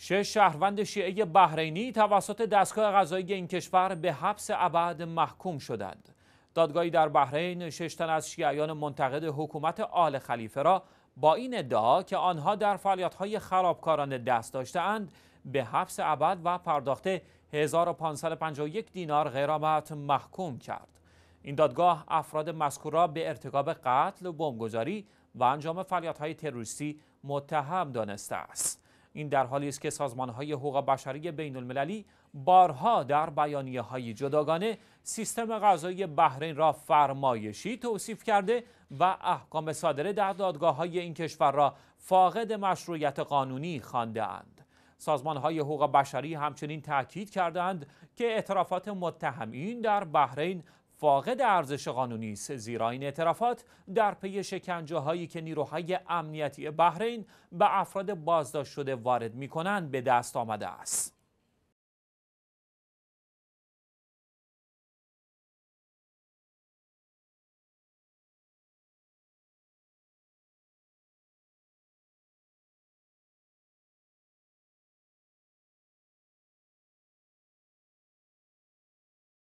شش شهروند شیعه بحرینی توسط دستگاه قضایی این کشور به حبس ابد محکوم شدند. دادگاهی در بحرین شش تن از شیعیان منتقد حکومت آل خلیفه را با این ادعا که آنها در فعالیت‌های خرابکارانه دست داشتهاند به حبس ابد و پرداخت 1551 دینار غرامت محکوم کرد. این دادگاه افراد مذکور را به ارتکاب قتل، بمبگذاری و انجام فعالیت‌های تروریستی متهم دانسته است. این در حالی است که سازمان های حقوق بشری بین المللی بارها در بیانیه های جداگانه سیستم غذایی بحرین را فرمایشی توصیف کرده و احکام صادره در دادگاه های این کشور را فاقد مشروعیت قانونی خانده اند. سازمان های حقوق بشری همچنین تأکید کردند که اعترافات متهمین در بحرین فاقد ارزش قانونی است زیرا این اعترافات در پی شکنجه هایی که نیروهای امنیتی بحرین به افراد بازداشت شده وارد می کنند به دست آمده است